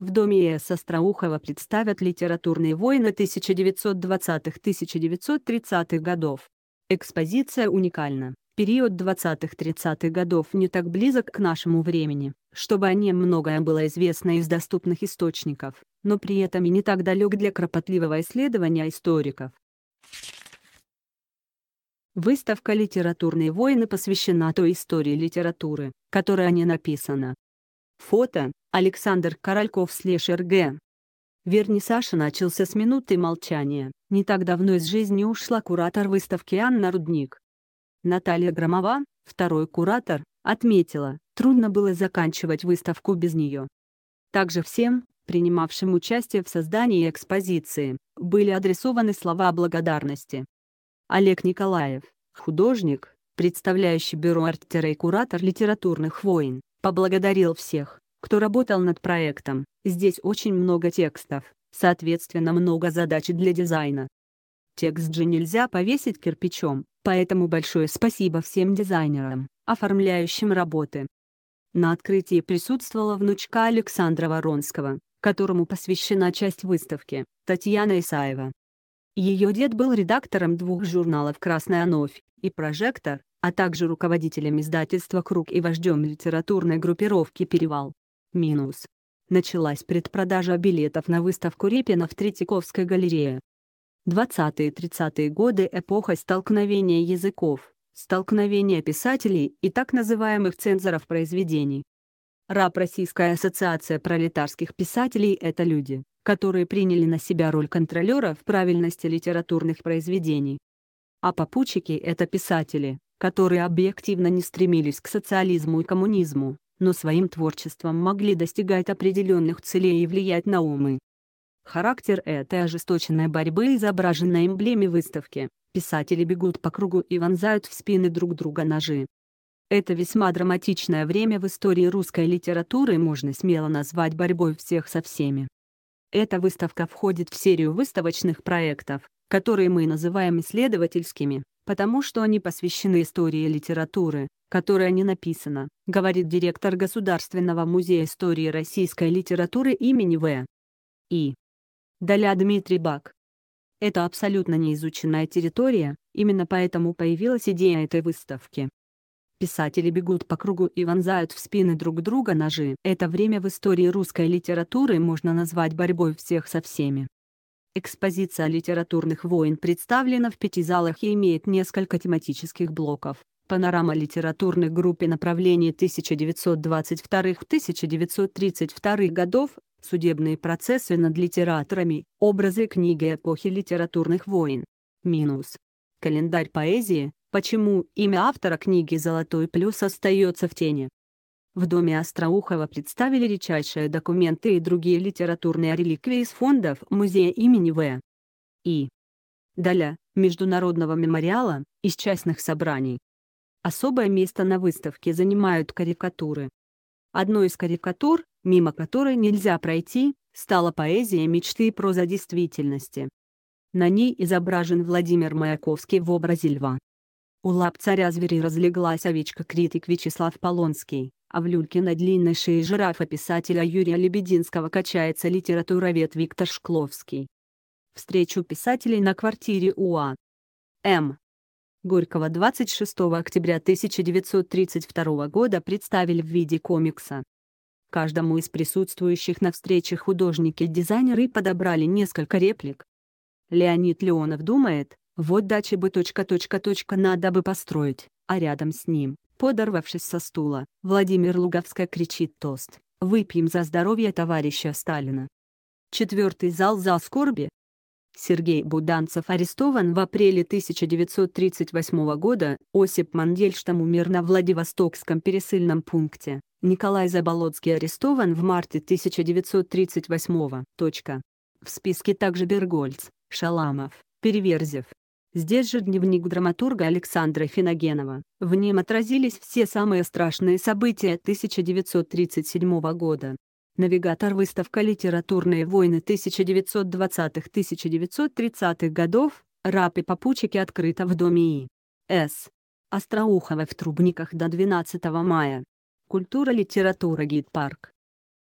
В доме э. С. Остроухова представят литературные войны 1920-1930-х годов. Экспозиция уникальна. Период 20-30-х годов не так близок к нашему времени, чтобы о нем многое было известно из доступных источников, но при этом и не так далек для кропотливого исследования историков. Выставка «Литературные войны» посвящена той истории литературы, которая не написана, Фото Александр Корольков слэш РГ. Вернисаж начался с минуты молчания. Не так давно из жизни ушла куратор выставки Анна Рудник. Наталья Громова, второй куратор, отметила, трудно было заканчивать выставку без нее. Также всем, принимавшим участие в создании экспозиции, были адресованы слова благодарности. Олег Николаев, художник, представляющий бюро и куратор литературных войн, Поблагодарил всех, кто работал над проектом, здесь очень много текстов, соответственно много задач для дизайна. Текст же нельзя повесить кирпичом, поэтому большое спасибо всем дизайнерам, оформляющим работы. На открытии присутствовала внучка Александра Воронского, которому посвящена часть выставки, Татьяна Исаева. Ее дед был редактором двух журналов «Красная новь» и «Прожектор», а также руководителем издательства «Круг» и вождем литературной группировки «Перевал». Минус. Началась предпродажа билетов на выставку Репина в Третьяковской галерее. 20-30-е годы – эпоха столкновения языков, столкновения писателей и так называемых цензоров произведений. РАП Российская ассоциация пролетарских писателей – это люди, которые приняли на себя роль контролера в правильности литературных произведений. А попутчики — это писатели, которые объективно не стремились к социализму и коммунизму, но своим творчеством могли достигать определенных целей и влиять на умы. Характер этой ожесточенной борьбы изображен на эмблеме выставки. Писатели бегут по кругу и вонзают в спины друг друга ножи. Это весьма драматичное время в истории русской литературы можно смело назвать борьбой всех со всеми. Эта выставка входит в серию выставочных проектов, которые мы называем исследовательскими потому что они посвящены истории литературы, которая не написана, говорит директор Государственного музея истории российской литературы имени В. И. Даля Дмитрий Бак. Это абсолютно неизученная территория, именно поэтому появилась идея этой выставки. Писатели бегут по кругу и вонзают в спины друг друга ножи. Это время в истории русской литературы можно назвать борьбой всех со всеми. Экспозиция литературных войн представлена в пяти залах и имеет несколько тематических блоков. Панорама литературных групп и направлений 1922-1932 годов, судебные процессы над литераторами, образы книги эпохи литературных войн. Минус. Календарь поэзии, почему имя автора книги «Золотой плюс» остается в тени. В доме Остроухова представили редчайшие документы и другие литературные реликвии из фондов музея имени В. И. Даля, Международного мемориала, из частных собраний. Особое место на выставке занимают карикатуры. Одной из карикатур, мимо которой нельзя пройти, стала поэзия мечты и проза действительности. На ней изображен Владимир Маяковский в образе льва. У лап царя звери разлеглась овечка-критик Вячеслав Полонский а в люльке на длинной шее жирафа писателя Юрия Лебединского качается литературовед Виктор Шкловский. Встречу писателей на квартире УА. М. Горького 26 октября 1932 года представили в виде комикса. Каждому из присутствующих на встрече художники-дизайнеры подобрали несколько реплик. Леонид Леонов думает, вот дачи бы точка-точка-точка надо бы построить, а рядом с ним Подорвавшись со стула, Владимир Луговская кричит тост «Выпьем за здоровье товарища Сталина». Четвертый зал за скорби. Сергей Буданцев арестован в апреле 1938 года, Осип Мандельштам умер на Владивостокском пересыльном пункте, Николай Заболоцкий арестован в марте 1938 -го. В списке также Бергольц, Шаламов, Переверзев, Здесь же дневник драматурга Александра Финогенова. В нем отразились все самые страшные события 1937 года. Навигатор выставка «Литературные войны 1920-1930-х годов», «Раб и попутчики» открыта в доме И. С. Остроухова в Трубниках до 12 мая. Культура-литература Гид-парк.